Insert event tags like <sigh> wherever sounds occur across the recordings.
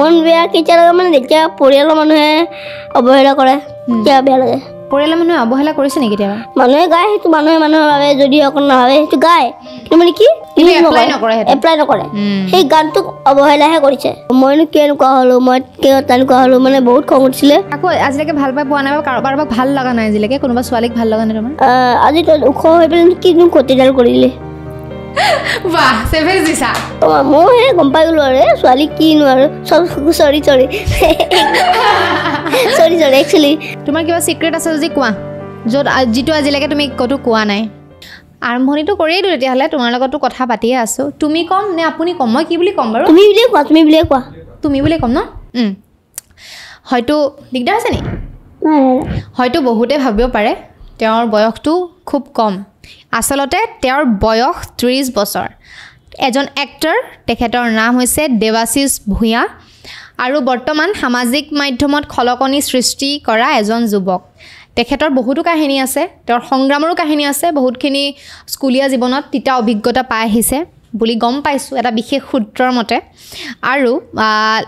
মন বেয়া কেতিয়া লাগে মানে যেতিয়া পৰিয়ালৰ মানুহে অৱহেলা কৰে তেতিয়া বেয়া লাগে পৰিয়ালৰ মানুহে অৱহেলা কৰিছে নেকি কেতিয়াবা মানুহে গায় সেইটো মানুহে মানুহৰ বাবে যদি অকল নাভাবে সেইটো গায় কিন্তু মানে কি এপ্লাই নকৰে সেই গানটোক অৱহেলাহে কৰিছে মইনো কেনেকুৱা হ'লো মই কিয় তেনেকুৱা হ'লো মানে বহুত খং উঠিছিলে আকৌ আজিলৈকে ভাল পাই পোৱা নাই বা কাৰোবাৰ ভাল লগা নাই আজিলৈকে কোনোবা ছোৱালীক ভাল লগা নাই তোমাৰ আজি ওখ হৈ পেলাই কিনো ক্ষতিডাল কৰিলে বাহ চেভেজ দিছা অ মই গম পাই গলো আৰু ছোৱালী কিনো আৰু চব চৰি চৰি চৰি চৰি একচুৱেলি তোমাৰ কিবা চিক্ৰেট আছে যদি কোৱা য'ত যিটো আজিলৈকে তুমি ক'তো কোৱা নাই আৰম্ভণিটো কৰিয়ে দিওঁ তেতিয়াহ'লে তোমাৰ লগতো কথা পাতিয়ে আছোঁ তুমি ক'ম নে আপুনি ক'ম মই কি বুলি ক'ম বাৰু তুমি বুলিয়ে কোৱা তুমি বুলিয়ে কোৱা তুমি বুলিয়ে ক'ম ন হয়তো দিগদাৰ আছে নেকি হয়তো বহুতে ভাবিব পাৰে তেওঁৰ বয়সটো খুব কম আচলতে তেওঁৰ বয়স ত্ৰিছ বছৰ এজন এক্টৰ তেখেতৰ নাম হৈছে দেৱাশীষ ভূঞা আৰু বৰ্তমান সামাজিক মাধ্যমত খলকনি সৃষ্টি কৰা এজন যুৱক তেখেতৰ বহুতো কাহিনী আছে তেওঁৰ সংগ্ৰামৰো কাহিনী আছে বহুতখিনি স্কুলীয়া জীৱনত তিতা অভিজ্ঞতা পাই আহিছে বুলি গম পাইছোঁ এটা বিশেষ সূত্ৰৰ মতে আৰু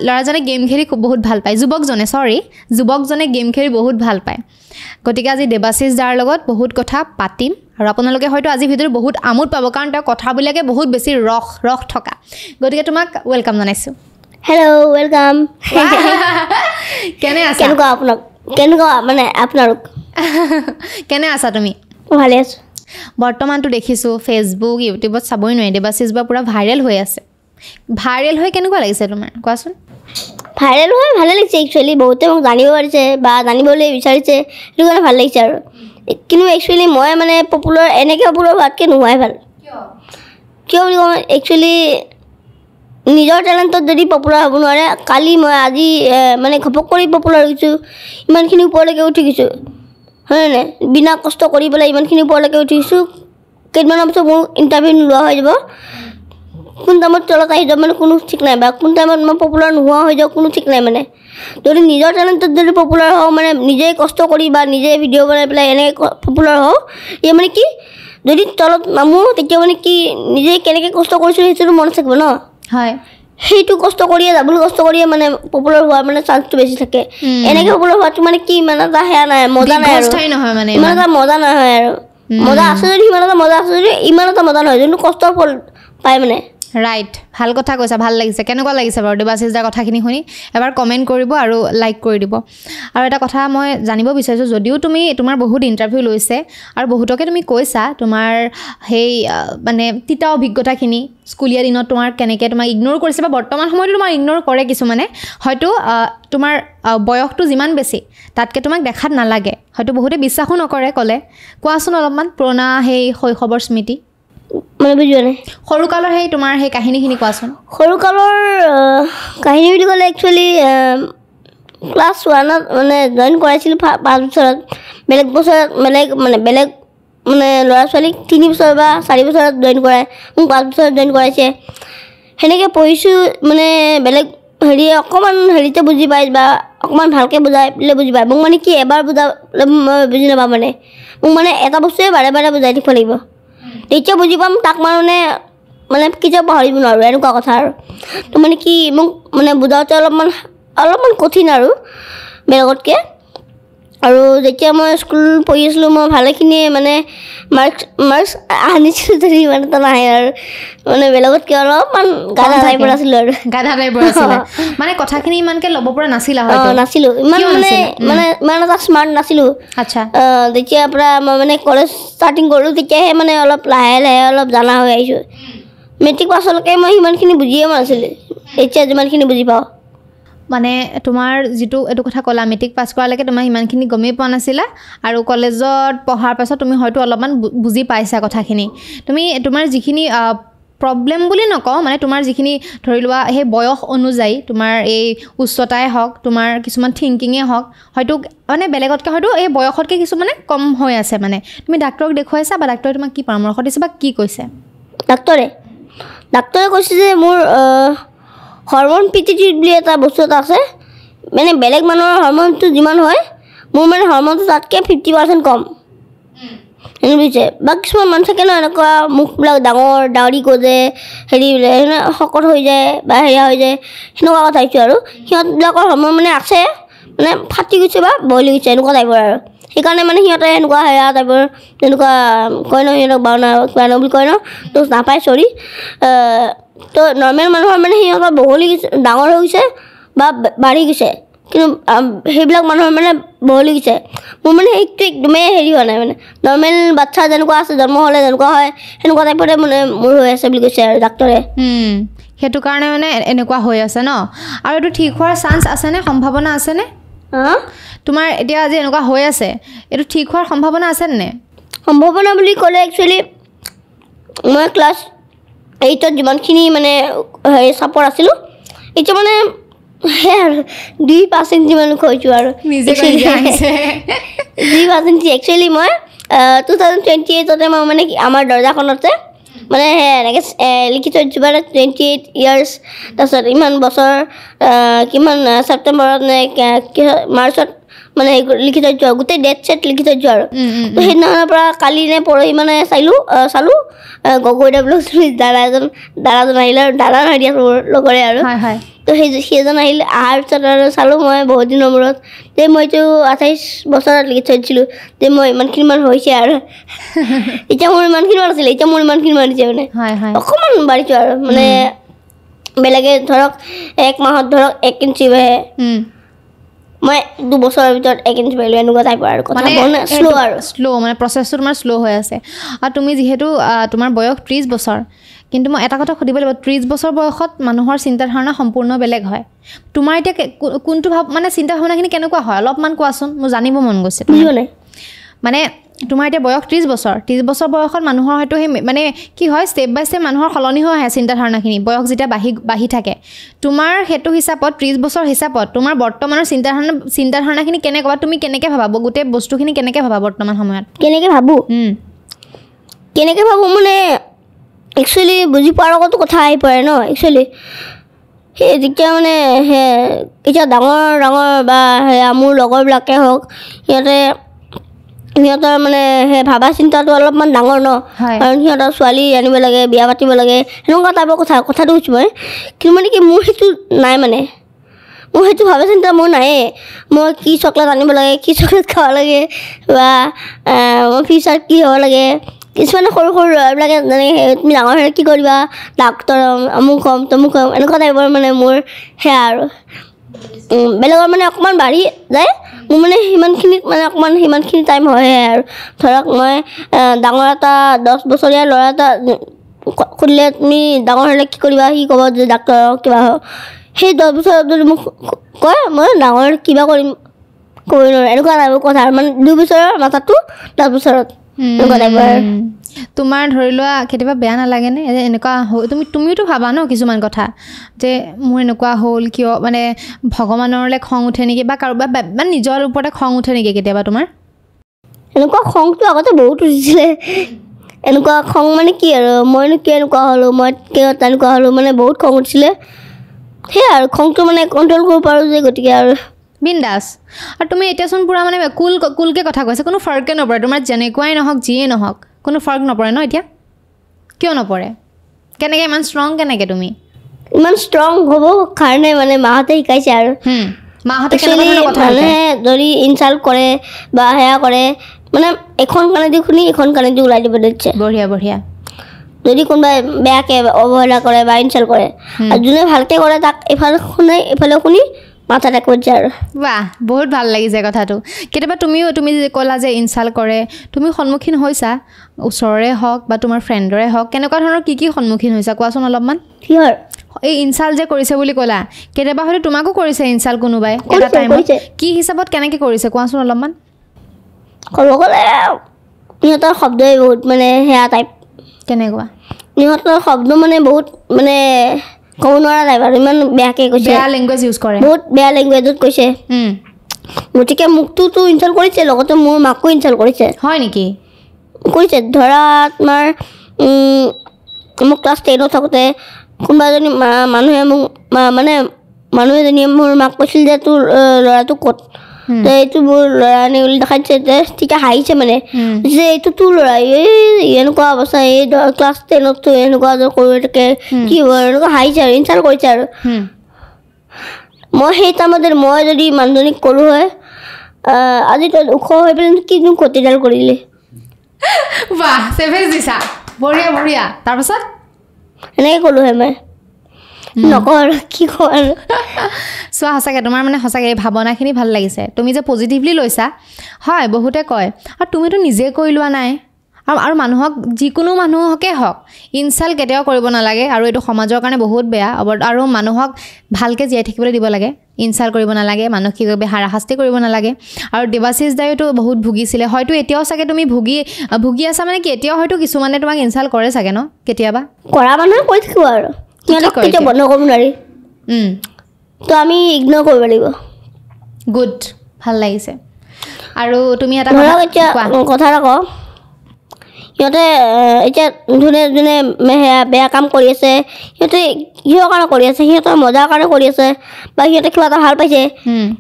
ল'ৰাজনে গেম খেলি খুব বহুত ভাল পায় যুৱকজনে চৰি যুৱকজনে গেম খেলি বহুত ভাল পায় গতিকে আজি দেৱাশীষ দাৰ লগত বহুত কথা পাতিম আৰু আপোনালোকে হয়তো আজি ভিডিঅ'টো বহুত আমোদ পাব কাৰণ তেওঁ কথাবিলাকে বহুত বেছি ৰস ৰস থকা গতিকে তোমাক ৱেলকাম জনাইছোঁ হেল্ল' <laughs> ৱেলকাম <laughs> কেনে আছা তুমি ভালে আছোঁ বৰ্তমানটো দেখিছোঁ ফেচবুক ইউটিউবত চাবই নোৱাৰি দেৱাচিছ বা পূৰা ভাইৰেল হৈ আছে ভাইৰেল হৈ কেনেকুৱা লাগিছে তোমাৰ কোৱাচোন ভাইৰেল হৈ ভালে লাগিছে একচুৱেলি বহুতে মোক জানিব পাৰিছে বা জানিবলৈ বিচাৰিছে সেইটো কাৰণে ভাল লাগিছে আৰু কিন্তু একচুৱেলি মই মানে পপুলাৰ এনেকৈ পপুলাৰ হোৱাতকৈ নোহোৱাই ভাল কিয় বুলি কওঁ একচুৱেলি নিজৰ টেলেণ্টত যদি পপুলাৰ হ'ব নোৱাৰে কালি মই আজি মানে ঘপক কৰি পপুলাৰ হৈছোঁ ইমানখিনি ওপৰলৈকে উঠি গৈছোঁ হয়নে নাই বিনা কষ্ট কৰি পেলাই ইমানখিনি ওপৰলৈকে উঠি গৈছোঁ কেইদিনমানৰ পিছত মোৰ ইণ্টাৰভিউ নোলোৱা হৈ যাব কোন টাইমত তেওঁলোকে আহি যাওক মানে কোনো ঠিক নাই বা কোন টাইমত মই পপুলাৰ নোহোৱা হৈ যাওক কোনো ঠিক নাই মানে যদি নিজৰ টেলেণ্টত যদি পপুলাৰ হওঁ মানে নিজেই কষ্ট কৰি বা নিজেই ভিডিঅ' বনাই পেলাই এনেকৈ পপুলাৰ হওঁ এই মানে কি যদি তলত নামো তেতিয়া মানে কি নিজেই কেনেকৈ কষ্ট কৰিছিলোঁ সেইটোতো মনত থাকিব ন হয় সেইটো কষ্ট কৰিয়ে যাবলৈ কষ্ট কৰিয়ে মানে পপুলাৰ হোৱাৰ মানে চান্সটো বেছি থাকে এনেকৈ পপুলাৰ হোৱাটো মানে কি ইমান এটা সেয়া নাই মজা নাই আৰু ইমান এটা মজা নহয় আৰু মজা আছে যদি সিমান এটা মজা আছে যদি ইমান এটা মজা নহয় যোনটো কষ্টৰ ফল পায় মানে ৰাইট ভাল কথা কৈছা ভাল লাগিছে কেনেকুৱা লাগিছে বাৰু দেৱাশিষদাৰ কথাখিনি শুনি এবাৰ কমেণ্ট কৰিব আৰু লাইক কৰি দিব আৰু এটা কথা মই জানিব বিচাৰিছোঁ যদিও তুমি তোমাৰ বহুত ইণ্টাৰভিউ লৈছে আৰু বহুতকে তুমি কৈছা তোমাৰ সেই মানে তিতা অভিজ্ঞতাখিনি স্কুলীয়া দিনত তোমাৰ কেনেকৈ তোমাক ইগন'ৰ কৰিছে বা বৰ্তমান সময়তো তোমাক ইগন'ৰ কৰে কিছুমানে হয়তো তোমাৰ বয়সটো যিমান বেছি তাতকৈ তোমাক দেখাত নালাগে হয়তো বহুতে বিশ্বাসো নকৰে ক'লে কোৱাচোন অলপমান পুৰণা সেই শৈশৱৰ স্মৃতি মানে বুজোৱা নাই সৰুকালৰ সেই তোমাৰ সেই কাহিনীখিনি কোৱাচোন সৰুকালৰ কাহিনী বুলি ক'লে একচুৱেলি ক্লাছ ওৱানত মানে জইন কৰাইছিলোঁ পাঁচ বছৰত বেলেগ বছৰত বেলেগ মানে বেলেগ মানে ল'ৰা ছোৱালীক তিনি বছৰ বা চাৰি বছৰত জইন কৰাই মোক পাঁচ বছৰত জইন কৰাইছে সেনেকৈ পঢ়িছোঁ মানে বেলেগ হেৰিয়ে অকণমান হেৰিতে বুজি পায় বা অকণমান ভালকৈ বুজাই পেলাই বুজি পায় মোক মানে কি এবাৰ বুজা মই বুজি নাপাওঁ মানে মোক মানে এটা বস্তুৱে বাৰে বাৰে বুজাই দিব লাগিব নিশ্চয় বুজি পাম তাক মানে মানে কেতিয়াও পাহৰিব নোৱাৰোঁ এনেকুৱা কথা আৰু তো মানে কি মোক মানে বুজাওঁতে অলপমান অলপমান কঠিন আৰু বেলেগতকৈ আৰু যেতিয়া মই স্কুল পঢ়ি আছিলোঁ মই ভালেখিনিয়ে মানে মাৰ্কছ মাৰ্কছ আনিছিলোঁ যদি ইমান এটা নাহে আৰু মানে বেলেগতকৈ অলপমান গাধা টাইপ আছিলোঁ আৰু গাধা টাইপ <laughs> মানে কথাখিনি ইমানকৈ ল'ব পৰা নাছিলা অঁ নাছিলোঁ ইমান মানে মানে ইমান এটা স্মাৰ্ট নাছিলোঁ আচ্ছা যেতিয়াৰ পৰা মই মানে কলেজ ষ্টাৰ্টিং কৰিলোঁ তেতিয়াহে মানে অলপ লাহে লাহে অলপ জনা হৈ আহিছোঁ মেট্ৰিক পাছলৈকে মই সিমানখিনি বুজিয়ে পোৱা নাছিলোঁ এতিয়া যিমানখিনি বুজি পাওঁ মানে তোমাৰ যিটো এইটো কথা ক'লা মেট্ৰিক পাছ কৰালৈকে তোমাৰ সিমানখিনি গমেই পোৱা নাছিলা আৰু কলেজত পঢ়াৰ পাছত তুমি হয়তো অলপমান বুজি পাইছা কথাখিনি তুমি তোমাৰ যিখিনি প্ৰব্লেম বুলি নকওঁ মানে তোমাৰ যিখিনি ধৰি লোৱা সেই বয়স অনুযায়ী তোমাৰ এই উচ্চতাই হওক তোমাৰ কিছুমান থিংকিঙেই হওক হয়তো মানে বেলেগতকৈ হয়তো এই বয়সতকৈ কিছুমানে কম হৈ আছে মানে তুমি ডাক্তৰক দেখুৱাইছা বা ডাক্তৰে তোমাক কি পৰামৰ্শ দিছে বা কি কৈছে ডাক্তৰে ডাক্তৰে কৈছে যে মোৰ হৰমন পিটিটিউড বুলি এটা বস্তু এটা আছে মানে বেলেগ মানুহৰ হৰমনটো যিমান হয় মোৰ মানে হৰমনটো তাতকৈ ফিফটি পাৰ্চেণ্ট কম বুজিছে বা কিছুমান মানুহ কেন ন এনেকুৱা মুখবিলাক ডাঙৰ ডাউৰি গজে হেৰি শকত হৈ যায় বা হেৰিয়া হৈ যায় সেনেকুৱা কথা হৈছোঁ আৰু সিহঁতবিলাকৰ হৰমন মানে আছে মানে ফাটি গৈছে বা বইলি গৈছে এনেকুৱা টাইপৰ আৰু সেইকাৰণে মানে সিহঁতে এনেকুৱা হেৰা টাইপৰ তেনেকুৱা কয় ন সিহঁতক বাৰু কিবা ন বুলি কয় ন তো নাপায় চৰি তো নৰ্মেল মানুহৰ মানে সিহঁতৰ বহলি গৈছে ডাঙৰ হৈ গৈছে বা বাঢ়ি গৈছে কিন্তু সেইবিলাক মানুহৰ মানে বহলি গৈছে মোৰ মানে সেইটো একদমেই হেৰি হোৱা নাই মানে নৰ্মেল বাচ্ছা যেনেকুৱা আছে জন্ম হ'লে যেনেকুৱা হয় সেনেকুৱা টাইপতে মানে মোৰ হৈ আছে বুলি কৈছে আৰু ডাক্তৰে সেইটো কাৰণে মানে এনেকুৱা হৈ আছে ন আৰু এইটো ঠিক হোৱাৰ চান্স আছেনে সম্ভাৱনা আছেনে তোমাৰ এতিয়া আজি এনেকুৱা হৈ আছে এইটো ঠিক হোৱাৰ সম্ভাৱনা আছেনে সম্ভাৱনা বুলি ক'লে একচুৱেলি মই ক্লাছ এইটত যিমানখিনি মানে হেৰি চাপৰ আছিলোঁ এতিয়া মানে সেয়া দুই পাৰ্চেণ্ট যিমান খুৱাইছোঁ আৰু দুই পাৰ্চেণ্ট একচুৱেলি <laughs> মই টু থাউজেণ্ড টুৱেণ্টি এইটতে মই মানে আমাৰ দৰ্জাখনতে মানে এনেকৈ লিখি থৈছোঁ মানে টুৱেণ্টি এইট ইয়াৰ্ছ তাৰপিছত ইমান বছৰ কিমান ছেপ্টেম্বৰত মানে মাৰ্চত মানে লিখি থৈছো আৰু গোটেই ডেট চেট লিখি থৈ যোৱা আৰু সেইদিনাখনৰ পৰা কালি নে পৰহি মানে চালো চালোঁ গগৈ দা বোলো দাদা এজন দাদাজন আহিলে আৰু দাদা নহয় দিয়া মোৰ লগৰে আৰু তো সেই সেইজন আহিলে অহাৰ পিছত আৰু চালোঁ মই বহুত দিনৰ মূৰত যে মইতো আঠাইছ বছৰত লিখি থৈ দিছিলোঁ যে মই ইমানখিনি মান হৈছে আৰু <laughs> এতিয়া মোৰ ইমানখিনি মান আছিলে এতিয়া মোৰ ইমানখিনি মান হৈছে মানে অকণমান বাঢ়িছোঁ আৰু মানে বেলেগে ধৰক এক মাহত ধৰক এক ইঞ্চি বাঢ়ে মই দুবছৰৰ ভিতৰত এগেইনষ্ট মাৰিলোঁ এনেকুৱা টাইপৰ আৰু কথা মানে শ্ল' আৰু শ্ল' মানে প্ৰচেছটো তোমাৰ শ্ল' হৈ আছে আৰু তুমি যিহেতু তোমাৰ বয়স ত্ৰিছ বছৰ কিন্তু মই এটা কথা সুধিব লাগিব ত্ৰিছ বছৰ বয়সত মানুহৰ চিন্তা ধাৰণা সম্পূৰ্ণ বেলেগ হয় তোমাৰ এতিয়া কোনটো ভাৱ মানে চিন্তা ধাৰণাখিনি কেনেকুৱা হয় অলপমান কোৱাচোন মোৰ জানিব মন গৈছে মানে তোমাৰ এতিয়া বয়স ত্ৰিছ বছৰ ত্ৰিছ বছৰ বয়সত মানুহৰ হয়তো সেই মানে কি হয় ষ্টেপ বাই ষ্টেপ মানুহৰ সলনি হৈ আহে চিন্তা ধাৰণাখিনি বয়স যেতিয়া বাঢ়ি বাঢ়ি থাকে তোমাৰ সেইটো হিচাপত ত্ৰিছ বছৰ হিচাপত তোমাৰ বৰ্তমানৰ চিন্তা ধাৰণা চিন্তা ধাৰণাখিনি কেনেকৈ বা তুমি কেনেকৈ ভাবা গোটেই বস্তুখিনি কেনেকৈ ভাবা বৰ্তমান সময়ত কেনেকৈ ভাবোঁ কেনেকৈ ভাবোঁ মানে একচুৱেলি বুজি পোৱাৰ লগতো কথা আহি পৰে ন একচুৱেলি সেই যেতিয়া মানে সেই এতিয়া ডাঙৰ ডাঙৰ বা সেয়া মোৰ লগৰবিলাকে হওক সিহঁতে সিহঁতৰ মানে সেই ভাবা চিন্তাটো অলপমান ডাঙৰ ন কাৰণ সিহঁতৰ ছোৱালী আনিব লাগে বিয়া পাতিব লাগে সেনেকুৱা টাইপৰ কথা কথাটো হৈছোঁ মই কিন্তু মানে কি মোৰ সেইটো নাই মানে মোৰ সেইটো ভাবা চিন্তা মোৰ নায়েই মই কি চকলেট আনিব লাগে কি চকলেট খাব লাগে বা মই ফিউচাৰ কি হ'ব লাগে কিছুমানে সৰু সৰু ল'ৰাবিলাকে যেনেকৈ তুমি ডাঙৰ হ'লে কি কৰিবা ডাক্তৰ হ'ম অমুক হ'ম তমুক হ'ম এনেকুৱা টাইপৰ মানে মোৰ সেয়া আৰু বেলেগৰ মানে অকণমান বাঢ়ি যায় মোৰ মানে সিমানখিনিত মানে অকণমান সিমানখিনি টাইম হয়হে আৰু ধৰক মই ডাঙৰ এটা দহ বছৰীয়া ল'ৰা এটা সুধিলে তুমি ডাঙৰ হ'লে কি কৰিবা সি ক'ব যে ডাক্তৰ হওক কিবা হওক সেই দহ বছৰত যদি মোক কয় মই ডাঙৰ কিবা কৰিম কৰিব নোৱাৰোঁ এনেকুৱা কথা আৰু মানে দুবছৰৰ মাথাটো দহ বছৰত Mm. তোমাৰ ধৰি লোৱা কেতিয়াবা বেয়া নালাগেনে এনেকুৱা হ'ল তুমি তুমিওতো ভাবা ন কিছুমান কথা যে মোৰ এনেকুৱা হ'ল কিয় মানে ভগৱানলৈ খং উঠে নেকি বা কাৰোবাৰ মানে নিজৰ ওপৰতে খং উঠে নেকি কেতিয়াবা তোমাৰ এনেকুৱা খংটো আগতে বহুত উঠিছিলে এনেকুৱা খং মানে কি আৰু মইনো কিয় এনেকুৱা হ'লোঁ মই কিয় তেনেকুৱা হ'লোঁ মানে বহুত খং উঠিছিলে সেয়াই আৰু খংটো মানে কণ্ট্ৰল কৰিব পাৰোঁ যে গতিকে আৰু বিন্দাচ আৰু তুমি এতিয়াচোন পূৰা মানে কুল কুলকৈ কথা কৈছা কোনো ফৰ্কে নপৰে তোমাৰ যেনেকুৱাই নহওক যিয়ে নহওক কোনো ফৰ্ক নপৰে ন এতিয়া কিয় নপৰে কেনেকৈ ইমান ষ্ট্ৰং কেনেকৈ তুমি ইমান ষ্ট্ৰং হ'ব কাৰণে মানে মাহঁতে শিকাইছে আৰু মাহঁতে যদি ইনচাল্ট কৰে বা সেয়া কৰে মানে এখন কাণেদি শুনি এখন কাণেদি ওলাই দিব দিছে বঢ়িয়া বঢ়িয়া যদি কোনোবাই বেয়াকৈ অৱহেলা কৰে বা ইনচাল্ট কৰে যোনে ভালকৈ কৰে তাক এফালে শুনে এফালে শুনি মাথাত একো আৰু বাহ বহুত ভাল লাগিছে কথাটো কেতিয়াবা তুমিও তুমি যে ক'লা যে ইনচাল্ট কৰে তুমি সন্মুখীন হৈছা ওচৰৰে হওক বা তোমাৰ ফ্ৰেণ্ডৰে হওক কেনেকুৱা ধৰণৰ কি কি সন্মুখীন হৈছা কোৱাচোন অলপমান কিহৰ এই ইনচাল্ট যে কৰিছে বুলি ক'লা কেতিয়াবা হয়তো তোমাকো কৰিছে ইনচাল্ট কোনোবাই এটা টাইমত কি হিচাপত কেনেকৈ কৰিছে কোৱাচোন অলপমান ক'ব গ'লে সিহঁতৰ শব্দই বহুত মানে সেয়া টাইপ কেনেকুৱা সিহঁতৰ শব্দ মানে বহুত মানে ক'ব নোৱাৰা নাই বাৰু ইমান বেয়াকৈ কৈছে বেয়া লেংগুৱেজ ইউজ কৰে বহুত বেয়া লেংগুৱেজত কৈছে গতিকে মোকটোতো ইনচাল্ট কৰিছে লগতে মোৰ মাকো ইনচাল্ট কৰিছে হয় নেকি কৈছে ধৰা তোমাৰ মোক ক্লাছ টেনত থাকোঁতে কোনোবা এজনী মানুহে মোক মানে মানুহ এজনীয়ে মোৰ মাক কৈছিল যে তোৰ ল'ৰাটো ক'ত এইটো মোৰ ল'ৰা নে বুলি দেখাইছে ঠিকে হাঁহিছে মানে যে এইটো তোৰ ল'ৰা এই এনেকুৱা অৱস্থা এই ক্লাছ টেনততো এনেকুৱা কৰি থাকে কি হ'ব এনেকুৱা হাঁহিছে আৰু ইনচাল কৰিছে আৰু মই সেই টাইমতে মই যদি মানুহজনীক ক'লো হয় আজি তই ওখ হৈ পেলাই কি তুমি ক্ষতিডাল কৰিলে বাহ চেভেজ দিছা বঢ়িয়া বঢ়িয়া তাৰপাছত এনেকৈ ক'লোহে মই নকৰ কি কৰ চোৱা সঁচাকৈ তোমাৰ মানে সঁচাকৈ এই ভাৱনাখিনি ভাল লাগিছে তুমি যে পজিটিভলি লৈছা হয় বহুতে কয় আৰু তুমিতো নিজে কৰি লোৱা নাই আৰু আৰু মানুহক যিকোনো মানুহকে হওক ইনচাল কেতিয়াও কৰিব নালাগে আৰু এইটো সমাজৰ কাৰণে বহুত বেয়া আৰু মানুহক ভালকৈ জীয়াই থাকিবলৈ দিব লাগে ইনচাল্ট কৰিব নালাগে মানসিকভাৱে হাৰাশাস্তি কৰিব নালাগে আৰু দেৱাশিষ দায়োতো বহুত ভুগিছিলে হয়তো এতিয়াও চাগে তুমি ভুগি ভুগি আছা মানে কি এতিয়াও হয়তো কিছুমানে তোমাক ইনচাল্ট কৰে চাগে ন কেতিয়াবা কৰা মানুহে কৈ থাকিব আৰু টিকটক কেতিয়া বন্ধ কৰিব নোৱাৰি তো আমি ইগনোৰ কৰিব লাগিব গুড ভাল লাগিছে আৰু তুমি এটা ধৰক এতিয়া কথা এটা কওঁ সিহঁতে এতিয়া যোনে যোনে মেহেয়া বেয়া কাম কৰি আছে সিহঁতে কিহৰ কাৰণে কৰি আছে সিহঁতৰ মজাৰ কাৰণে কৰি আছে বা সিহঁতে কিবা এটা ভাল পাইছে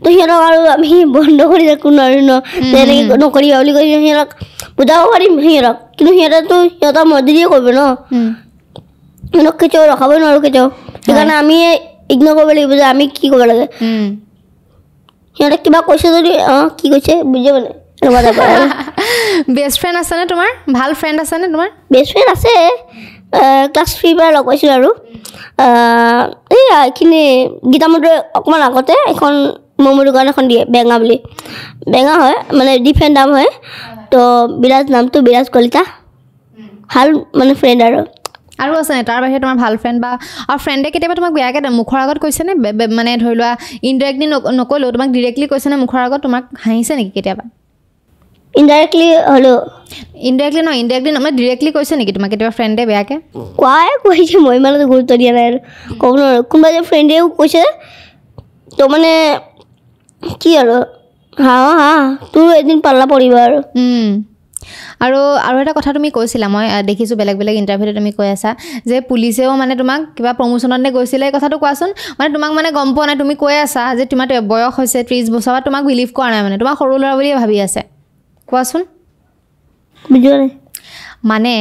তো সিহঁতক আৰু আমি <laughs> বন্ধ কৰি ৰাখো নোৱাৰি ন যে এনেকৈ নকৰিবা বুলি কৈছে সিহঁতক বুজাব পাৰিম সিহঁতক কিন্তু সিহঁতেতো সিহঁতৰ মজুৰিয়ে কৰিব ন ইহঁতক কেতিয়াও ৰখাব নোৱাৰো কেতিয়াও সেইকাৰণে আমি ইগন'ৰ কৰিব লাগিব যে আমি কি কৰিব লাগে সিহঁতে কিবা কৈছে যদি অঁ কি কৈছে বুজি পালে বেষ্ট ফ্ৰেণ্ড আছেনে তোমাৰ ভাল ফ্ৰেণ্ড আছেনে তোমাৰ বেষ্ট ফ্ৰেণ্ড আছে ক্লাছ থ্ৰীৰ পৰা লগ পাইছিলোঁ আৰু এইয়া এইখিনি গীতামতে অকণমান আগতে এখন মমোৰ দোকান এখন দিয়ে বেঙা বুলি বেঙা হয় মানে ডিফেণ্ট দাম হয় তো বিৰাজ নামটো বিৰাজ কলিতা ভাল মানে ফ্ৰেণ্ড আৰু আৰু আছে নাই তাৰ বাহিৰে তোমাৰ ভাল ফ্ৰেণ্ড বা আৰু ফ্ৰেণ্ডে কেতিয়াবা তোমাক বেয়াকৈ মুখৰ আগত কৈছে নে মানে ধৰি লোৱা ইনডাইৰেক্টলি নকলেও তোমাক ডিৰেক্টলি কৈছেনে মুখৰ আগত তোমাক হাঁহিছে নেকি কেতিয়াবা ইনডাইৰেক্টলি হ'লেও ইনডাইৰেক্টলি নহয় ইনডাইৰেক্টলি নহয় ডিৰেক্টলি কৈছে নেকি তোমাক কেতিয়াবা ফ্ৰেণ্ডে বেয়াকৈ কোৱাই কৈছে মই ইমান গুৰুত্ব দিয়া নাই ক'ব নোৱাৰোঁ কোনোবা এজন ফ্ৰেণ্ডেও কৈছে তো মানে কি আৰু হা হা তোৰ এদিন পাল্লা পৰিব আৰু আৰু আৰু এটা কথা তুমি কৈছিলা মই দেখিছোঁ বেলেগ বেলেগ ইণ্টাৰভিউতে তুমি কৈ আছা যে পুলিচেও মানে তোমাক কিবা নে গৈছিলে এই কথাটো কোৱাচোন মানে তোমাক মানে গম পোৱা নাই তুমি কৈ আছা যে তোমাৰ বয়স হৈছে ত্ৰিছ বছৰ বা তোমাক বিলিভ কৰা নাই মানে তোমাক সৰু ল'ৰা বুলিয়ে ভাবি আছে কোৱাচোন মানে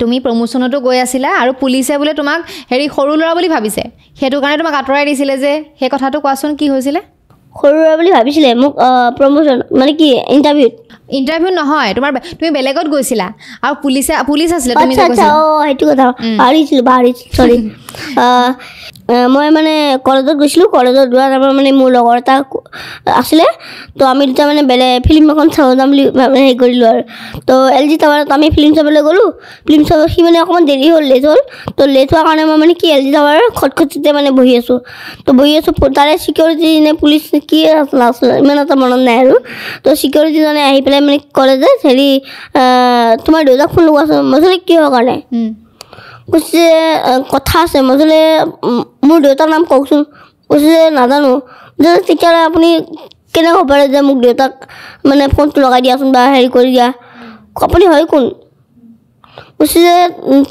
তুমি প্ৰমোশ্যনতো গৈ আছিলা আৰু পুলিচে বোলে তোমাক হেৰি সৰু ল'ৰা বুলি ভাবিছে সেইটো কাৰণে তোমাক আঁতৰাই দিছিলে যে সেই কথাটো কোৱাচোন কি হৈছিলে সৰুৰে বুলি ভাবিছিলে মোক প্ৰমোশ্যন মানে কি ইণ্টাৰভিউত ইণ্টাৰভিউ নহয় তোমাৰ তুমি বেলেগত গৈছিলা আৰু পুলিচে পুলিচ আছিলে তুমি আচ্ছা আচ্ছা অঁ সেইটো কথা পাহৰিছিলোঁ পাহৰিছিলোঁ চৰি <laughs> মই মানে কলেজত গৈছিলোঁ কলেজত যোৱা তাৰপৰা মানে মোৰ লগৰ এটা আছিলে তো আমি দুটা মানে বেলেগ ফিল্ম এখন চাওঁ যাম বুলি হেৰি কৰিলোঁ আৰু তো এল জি টাৱাৰত আমি ফিল্ম চাবলৈ গ'লোঁ ফিল্ম চাব সি মানে অকণমান দেৰি হ'ল লেট হ'ল তো লেট হোৱাৰ কাৰণে মই মানে কি এল জি টাৱাৰ খটখটিতে মানে বহি আছোঁ তো বহি আছোঁ তাৰে ছিকিউৰিটি নে পুলিচ কি আছিলে ইমান এটা মনত নাই আৰু তো ছিকিউৰিটিজনে আহি পেলাই মানে ক'লে যে হেৰি তোমাৰ দেউতাক ফোন লগোৱাচোন মই চলে কিহৰ কাৰণে কৈছে কথা আছে মই চলে মোৰ দেউতাৰ নাম কওকচোন কৈছে যে নাজানো যে তেতিয়াহ'লে আপুনি কেনে ক'ব পাৰে যে মোক দেউতাক মানে ফোনটো লগাই দিয়াচোন বা হেৰি কৰি দিয়া আপুনি হয় কোন কৈছে যে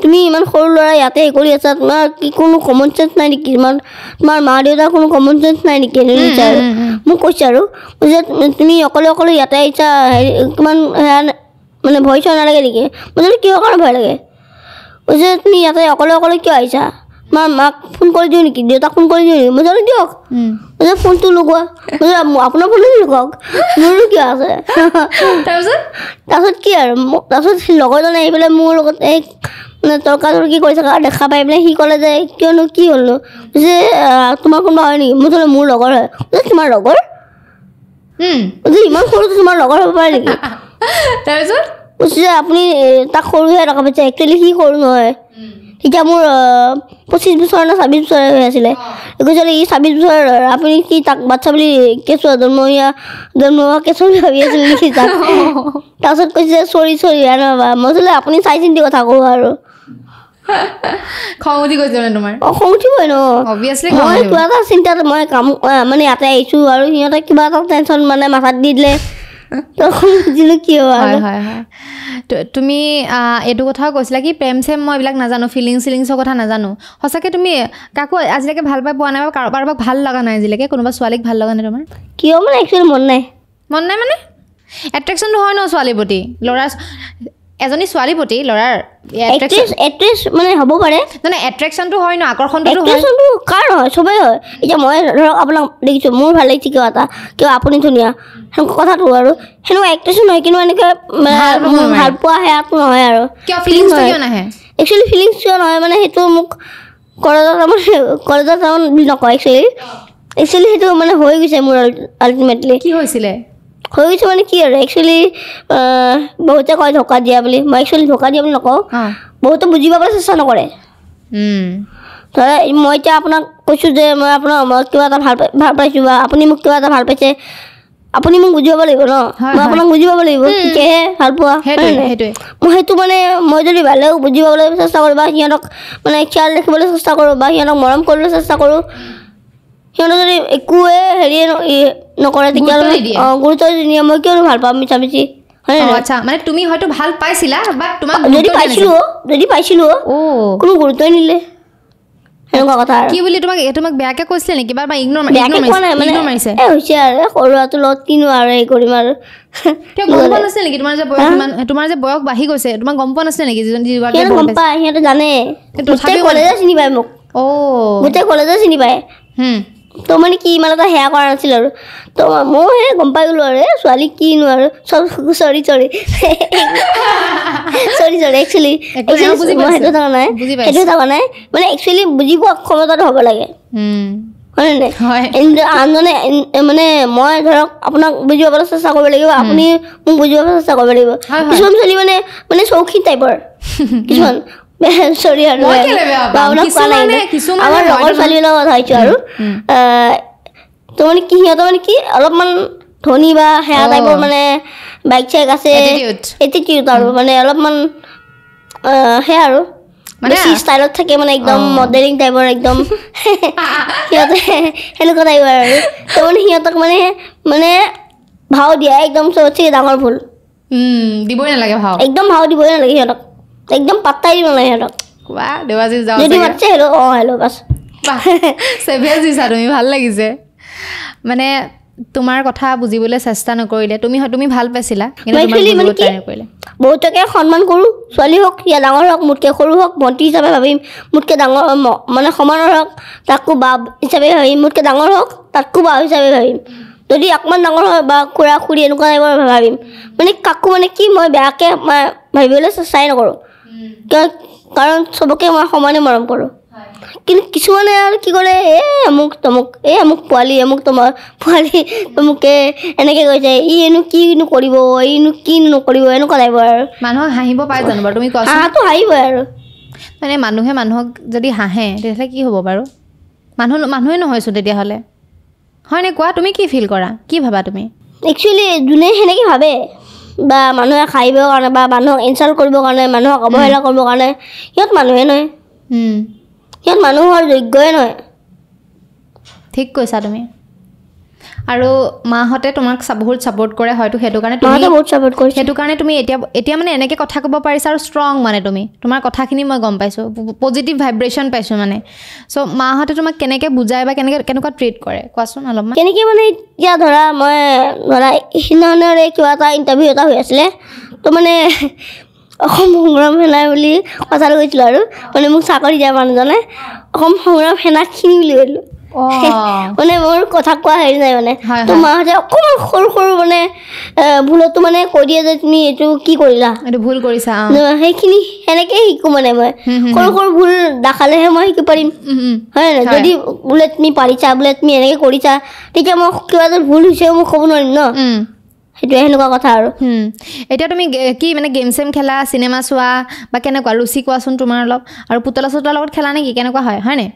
তুমি ইমান সৰু ল'ৰা ইয়াতে হেৰি কৰি আছা তোমাৰ কি কোনো কমন চেন্স নাই নেকি তোমাৰ তোমাৰ মা দেউতাৰ কোনো কমন চেন্স নাই নেকি এনেই দিছে আৰু মোক কৈছে আৰু কৈছে তুমি অকলে অকলে ইয়াতে আহিছা হেৰি কিমান সেয়া মানে ভয় চোৱা নালাগে নেকি মই বোলো কিহৰ কাৰণে ভয় লাগে কৈছে তুমি ইয়াতে অকলে অকলে কিয় আহিছা মা মাক ফোন কৰি দিওঁ নেকি দেউতাক ফোন কৰি দিওঁ নেকি মই জানো দিয়ক ফোনটো লগোৱা আপোনাৰ ফোনটো লগাওক মোৰো কিয় আছে তাৰপিছত কি আৰু তাৰপিছত লগৰজন আহি পেলাই মোৰ লগত এই মানে তৰ্কা তৰ্কি কৰি থকা দেখা পাই পেলাই সি ক'লে যে কিয়নো কি হ'লনো যে তোমাৰ কোনোবা হয় নেকি মোৰ মোৰ লগৰ হয় যে তোমাৰ লগৰ যে ইমান সৰুতো তোমাৰ লগৰ হ'ব পাৰে নেকি তাৰপিছত কৈছে যে আপুনি তাক সৰু হৈ থকা পাইছে একচুৱেলি সি সৰু নহয় তেতিয়া মোৰ পঁচিছ বছৰ নে ছাব্বিছ বছৰ হৈ আছিলে কৈছিলে ই ছাব্বিছ বছৰ আপুনি কি তাক বাচ্ছা বুলি কেঁচুৱা জন্ম হোৱা জন্ম হোৱা কেঁচুৱা বুলি ভাবি আছিলে নেকি তাক <laughs> তাৰপিছত কৈছিলে চৰি চৰি হোৱা মই কৈছিলো আপুনি চাই চিন্তি কথা কওঁ আৰু মই কাম মানে ইয়াতে আহিছোঁ আৰু সিহঁতে কিবা এটা টেনচন মানে মাথাত দি দিলে তুমি এইটো কথাও কৈছিলা কি প্ৰেম চেম মই এইবিলাক নাজানো ফিলিংছ চিলিংছৰ কথা নাজানো সঁচাকে তুমি কাকো আজিলৈকে ভাল পাই পোৱা নাই বা কাৰোবাৰ ভাল লগা নাই আজিলৈকে কোনোবা ছোৱালীক ভাল লগা নাই তোমাৰ কিয় মানে মন নাই মন নাই মানে এট্ৰেকশ্যনটো হয় ন ছোৱালীৰ প্ৰতি ল'ৰা এজনী ছোৱালীৰ প্ৰতি ল'ৰাৰ এট্ৰেকশ্যনটো হয় ন আকৰ্ষণটো কাৰ হয় চবেই হয় এতিয়া মই ধৰক আপোনাক দেখিছোঁ মোৰ ভাল লাগিছে কিবা এটা কিবা আপুনি ধুনীয়া সেনেকুৱা কথাটো আৰু সেনেকুৱা এক্ট্ৰেছো নহয় কিন্তু এনেকৈ ভাল পোৱা সেয়াটো নহয় আৰু কিয় ফিলিং কিয় নাহে একচুৱেলি ফিলিংছ কিয় নহয় মানে সেইটো মোক কলেজত কলেজত নকয় একচুৱেলি একচুৱেলি সেইটো মানে হৈ গৈছে মোৰ আল্টিমেটলি কি হৈছিলে হৈছে মানে কি আৰু একচুৱেলি বহুতে কয় ধোকা দিয়া বুলি মই একচুৱেলি ধোকা দিয়া বুলি নকওঁ বহুতে বুজি পাবলৈ চেষ্টা নকৰে ধৰা মই এতিয়া আপোনাক কৈছোঁ যে মই আপোনাৰ মই কিবা এটা ভাল ভাল পাইছোঁ বা আপুনি মোক কিবা এটা ভাল পাইছে আপুনি মোক বুজি পাব লাগিব ন মই আপোনাক বুজি পাব লাগিব তেতিয়াহে ভাল পোৱা মই সেইটো মানে মই যদি ভালেও বুজি পাবলৈ চেষ্টা কৰোঁ বা সিহঁতক মানে খিয়াল ৰাখিবলৈ চেষ্টা কৰোঁ বা সিহঁতক মৰম কৰিবলৈ চেষ্টা কৰোঁ সিহঁতে যদি একোৱে হেৰিয়ে নকৰে তেতিয়াহ'লে গুৰুত্ব নিদিয়ে মই কিয়নো ভাল পাম মিছা মিছি জানে তো মানে কি ইমানতে সেয়া কৰা নাছিল আৰু তো মইহে গম পাই গ'লোঁ আৰু এই ছোৱালী কি নো আৰু চব <laughs> চৰি চৰি <laughs> চৰি চৰি একচুৱেলি মই সেইটো থকা নাই সেইটো থকা নাই মানে একচুৱেলি বুজি পোৱা ক্ষমতাটো হ'ব লাগে আনজনে মানে মই ধৰক আপোনাক বুজিবলৈ চেষ্টা কৰিব লাগিব আপুনি মোক বুজিবলৈ চেষ্টা কৰিব লাগিব কিছুমান ছোৱালী মানে মানে চৌখিন টাইপৰ কিছুমান <laughs> মেহেশ্বৰী <laughs> আৰু লগৰ ছোৱালীৰ লগত আৰু ত' মানে কি অলপমান ধনী বা সেয়া টাইপৰ মানে বাইক চাইক আছে মানে অলপমান সেয়া আৰু কি ষ্টাইলত থাকে মানে একদম মডেলিং টাইপৰ একদম <laughs> সিহঁতে সেনেকুৱা টাইপ আৰু সিহঁতক মানে মানে ভাও দিয়া একদম চবতচে ডাঙৰ ভুল দিবই নালাগে একদম ভাও দিবই নালাগে সিহঁতক একদম পাত্তাই দিব নাই সিহঁতক বা দেৱাজি যাওঁ যদি মাতিছে হেল্ল' অঁ হেল্ল' বাছ চেভেজ দিছা তুমি ভাল লাগিছে মানে তোমাৰ কথা বুজিবলৈ চেষ্টা নকৰিলে তুমি তুমি ভাল পাইছিলা বহুতকে সন্মান কৰোঁ ছোৱালী হওক ইয়াৰ ডাঙৰ হওক মোতকৈ সৰু হওক ভণ্টি হিচাপে ভাবিম মোতকৈ ডাঙৰ মানে সমানৰ হওক তাকো বাপ হিচাপে ভাবিম মোতকৈ ডাঙৰ হওক তাতকো বাপ হিচাপে ভাবিম যদি অকণমান ডাঙৰ হয় বা খুৰা খুৰী এনেকুৱা ভাবিম মানে কাকো মানে কি মই বেয়াকৈ ভাবিবলৈ চেষ্টাই নকৰোঁ কাৰণ চবকে মই সমানে মৰম কৰোঁ কিন্তু কিছুমানে আৰু কি কৰে এ আমুক তমুক এই আমুক পোৱালি আমুক তোমাৰ <laughs> পোৱালি তমুকে এনেকে কৈছে ই এনো কিনো কৰিব ইনো কি নকৰিব এনেকুৱা লাগিব আৰু মানুহ হাঁহিব পাৰে জানো বাৰু তুমি হাঁহটো হাঁহিব আৰু মানে মানুহে মানুহক যদি হাঁহে তেতিয়াহ'লে কি হ'ব বাৰু মানুহ মানুহে নহয়চোন তেতিয়াহ'লে হয়নে কোৱা তুমি কি ফিল কৰা কি ভাবা তুমি একচুৱেলি যোনে সেনেকৈ ভাবে বা মানুহে খাইবৰ কাৰণে বা মানুহক ইনচাল্ট কৰিবৰ কাৰণে মানুহক অৱহেলা কৰিবৰ কাৰণে সিহঁত মানুহে নহয় সিহঁত মানুহৰ যোগ্যই নহয় ঠিক কৈছা তুমি আৰু মাহঁতে তোমাক বহুত ছাপৰ্ট কৰে হয়তো সেইটো কাৰণে তুমি বহুত ছাপৰ্ট কৰিছে সেইটো কাৰণে তুমি এতিয়া এতিয়া মানে এনেকৈ কথা ক'ব পাৰিছা আৰু ষ্ট্ৰং মানে তুমি তোমাৰ কথাখিনি মই গম পাইছোঁ পজিটিভ ভাইব্ৰেশ্যন পাইছোঁ মানে চ' মাহঁতে তোমাক কেনেকৈ বুজায় বা কেনেকৈ কেনেকুৱা ট্ৰিট কৰে কোৱাচোন অলপমান কেনেকৈ মানে এতিয়া ধৰা মই ধৰা সিদিনাখনৰে কিবা এটা ইণ্টাৰভিউ এটা হৈ আছিলে তো মানে <laughs> অসম সংগ্ৰাম সেনাই বুলি কথাটো কৈছিলোঁ আৰু মানে মোক চাকৰি দিয়া মানুহজনে অসম সংগ্ৰাম সেনাখিনি বুলি কৈছিলোঁ মানে মোৰ কথা কোৱা হেৰি নাই মানে মাহঁতে অকণমান সৰু সৰু মানে ভুলতো মানে কৈ দিয়ে যে তুমি এইটো কি কৰিলা ভুল কৰিছা সেইখিনি সেনেকেই শিকোঁ মানে মই সৰু সৰু ভুল দেখালেহে মই শিকিব পাৰিম হয় নাই যদি বোলে তুমি পাৰিছা বোলে তুমি এনেকৈ কৰিছা তেতিয়া মই কিবা এটা ভুল হৈছেও মই ক'ব নোৱাৰিম ন সেইটোৱে সেনেকুৱা কথা আৰু এতিয়া তুমি কি মানে গেম চেম খেলা চিনেমা চোৱা বা কেনেকুৱা ৰুচি কোৱাচোন তোমাৰ অলপ আৰু পুতলা চুতলাৰ লগত খেলা নেকি কেনেকুৱা হয় হয়নে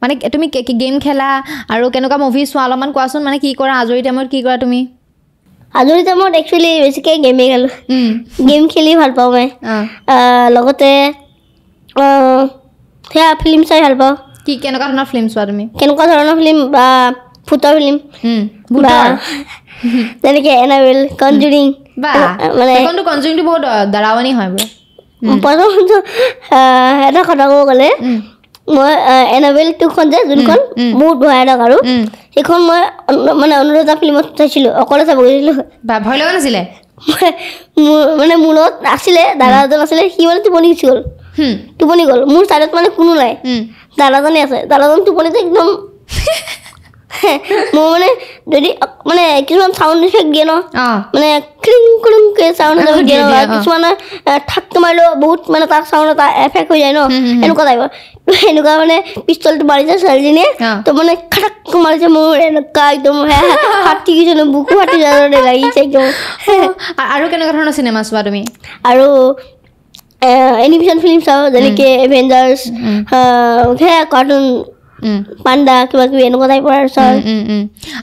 মানে তুমি গেম খেলা আৰু কেনেকুৱা মুভি চোৱা অলপমান কোৱাচোন মানে কি কৰা আজৰি টাইমত কি কৰা তুমি আজৰি টাইমত একচুৱেলি বেছিকৈ গেমেই খেলোঁ গেম খেলি ভাল পাওঁ মই লগতে সেয়া ফিল্ম চাই ভাল পাওঁ কি কেনেকুৱা ধৰণৰ ফিল্ম চোৱা তুমি কেনেকুৱা ধৰণৰ ফিল্ম বা ভূতৰ ফিল্ম এটা কথা ক'ব গ'লে মই এনাবেল টুখন যে যোনখন বহুত ভয়ানক আৰু সেইখন মই মানে অনুৰোধা ফিল্মত চাইছিলো অকলে চাব গৈছিলো ভয় লগা নাছিলে মানে মোৰ লগত আছিলে দাদা এজন আছিলে সি মানে টোপনি গুচি গ'ল টোপনি গ'ল মোৰ ছাইডত মানে কোনো নাই দাদাজনে আছে দাদাজন টোপনি যে একদম <laughs> মোৰ মানে যদি মানে কিছুমান চাউণ্ড ইফেক্ট দিয়ে ন মানে ক্লিং ক্লিংকে চাউণ্ড এফেক্ট দিয়ে ন কিছুমানে ঠাককে মাৰিলেও বহুত মানে তাৰ চাউণ্ড এটা এফেক্ট হৈ যায় ন এনেকুৱা টাইপৰ এনেকুৱা মানে পিষ্টলটো মাৰিছে ছোৱালীজনীয়ে তো মানে খাটাক মাৰিছে মোৰ এনেকুৱা একদম হাতীকেইজনে বুকু হাতীজনৰ লাগিছে একদম আৰু কেনেকুৱা ধৰণৰ চিনেমা চোৱা তুমি আৰু এনিমেশ্যন ফিল্ম চাওঁ যেনেকে এভেঞ্জাৰ্ছ সেয়া কাৰ্টুন পাণ্ডা কিবা কিবি এনেকুৱা টাইপৰ আৰু চাওঁ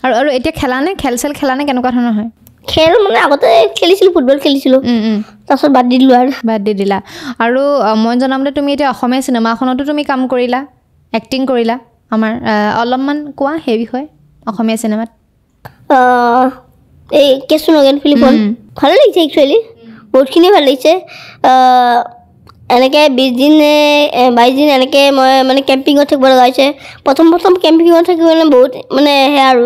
আৰু আৰু এতিয়া খেলা খেল চেল খেলা নে কেনেকুৱা ধৰণৰ হয় খেল মানে আগতে খেলিছিলোঁ ফুটবল খেলিছিলোঁ তাৰপিছত বাদ দি দিলোঁ আৰু বাদ দি দিলা আৰু মই জনামতে তুমি এতিয়া অসমীয়া চিনেমাখনতো তুমি কাম কৰিলা এক্টিং কৰিলা আমাৰ অলপমান কোৱা সেই বিষয়ে অসমীয়া চিনেমাত এই কেচু নগেন ফিলিপন ভালে লাগিছে একচুৱেলি বহুতখিনিয়ে ভাল লাগিছে এনেকৈ বিছ দিনে বাইছ দিন এনেকৈ মই মানে কেম্পিঙত থাকিব লগা হৈছে প্ৰথম প্ৰথম কেম্পিঙত থাকিবলৈ বহুত মানে সেয়া আৰু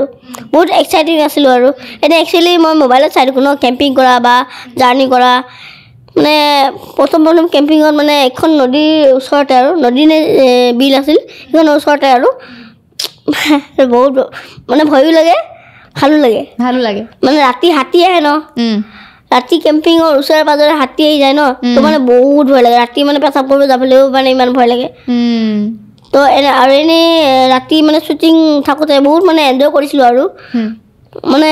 বহুত এক্সাইটিং আছিলোঁ আৰু এতিয়া একচুৱেলি মই মোবাইলত চাই দেখোঁ ন কেম্পিং কৰা বা জাৰ্ণি কৰা মানে প্ৰথম প্ৰথম কেম্পিঙত মানে এখন নদীৰ ওচৰতে আৰু নদী নে বিল আছিল সেইখনৰ ওচৰতে আৰু <laughs> বহুত মানে ভয়ো লাগে ভালো লাগে ভালো লাগে মানে ৰাতি হাতী আহে ন ৰাতি কেম্পিঙৰ ওচৰে পাজৰে হাতী আহি যায় ন ত মানে বহুত ভয় লাগে ৰাতি মানে পেচাব কৰিব যাবলৈও মানে ইমান ভয় লাগে তো এনে আৰু এনেই ৰাতি মানে শ্বুটিং থাকোঁতে বহুত মানে এনজয় কৰিছিলোঁ আৰু মানে